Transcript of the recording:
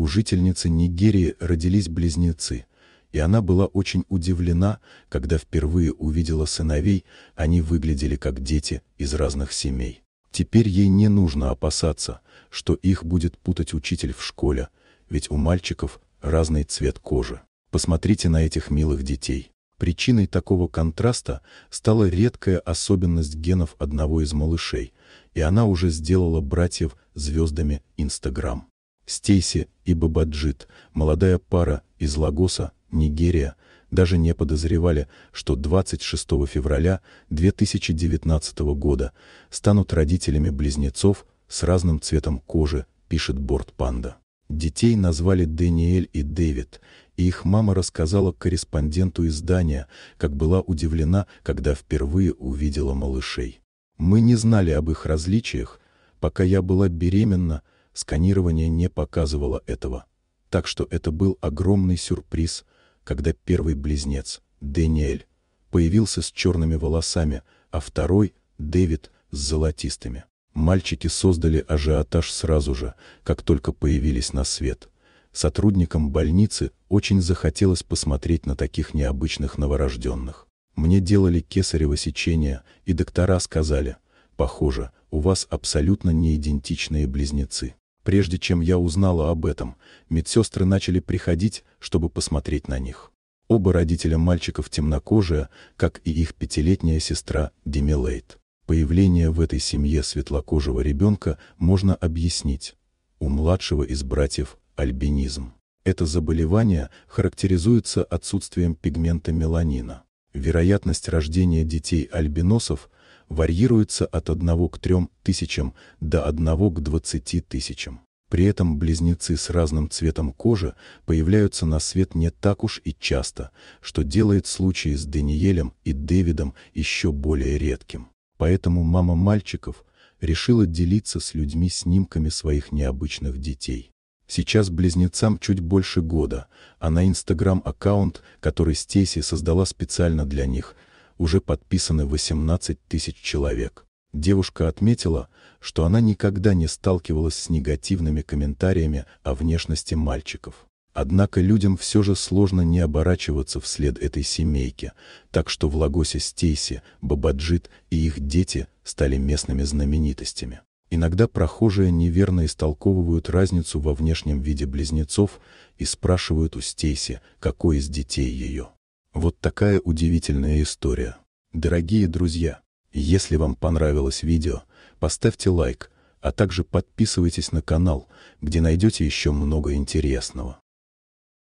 у жительницы Нигерии родились близнецы, и она была очень удивлена, когда впервые увидела сыновей, они выглядели как дети из разных семей. Теперь ей не нужно опасаться, что их будет путать учитель в школе, ведь у мальчиков разный цвет кожи. Посмотрите на этих милых детей. Причиной такого контраста стала редкая особенность генов одного из малышей, и она уже сделала братьев звездами Инстаграм. Стейси и Бабаджит, молодая пара из Лагоса, Нигерия, даже не подозревали, что 26 февраля 2019 года станут родителями близнецов с разным цветом кожи, пишет Борт Панда. Детей назвали Даниэль и Дэвид, и их мама рассказала корреспонденту издания, как была удивлена, когда впервые увидела малышей. «Мы не знали об их различиях, пока я была беременна, сканирование не показывало этого. Так что это был огромный сюрприз, когда первый близнец, Дэниэль, появился с черными волосами, а второй, Дэвид, с золотистыми. Мальчики создали ажиотаж сразу же, как только появились на свет. Сотрудникам больницы очень захотелось посмотреть на таких необычных новорожденных. Мне делали кесарево сечение, и доктора сказали, похоже, у вас абсолютно неидентичные близнецы. Прежде чем я узнала об этом, медсестры начали приходить, чтобы посмотреть на них. Оба родителя мальчиков темнокожие, как и их пятилетняя сестра Демилейт. Появление в этой семье светлокожего ребенка можно объяснить. У младшего из братьев – альбинизм. Это заболевание характеризуется отсутствием пигмента меланина. Вероятность рождения детей альбиносов – варьируется от 1 к 3 тысячам до 1 к 20 тысячам. При этом близнецы с разным цветом кожи появляются на свет не так уж и часто, что делает случаи с Даниэлем и Дэвидом еще более редким. Поэтому мама мальчиков решила делиться с людьми снимками своих необычных детей. Сейчас близнецам чуть больше года, а на Инстаграм-аккаунт, который Стеси создала специально для них – уже подписаны 18 тысяч человек. Девушка отметила, что она никогда не сталкивалась с негативными комментариями о внешности мальчиков. Однако людям все же сложно не оборачиваться вслед этой семейке, так что в Лагосе Стейси, Бабаджит и их дети стали местными знаменитостями. Иногда прохожие неверно истолковывают разницу во внешнем виде близнецов и спрашивают у Стейси, какой из детей ее. Вот такая удивительная история. Дорогие друзья, если вам понравилось видео, поставьте лайк, а также подписывайтесь на канал, где найдете еще много интересного.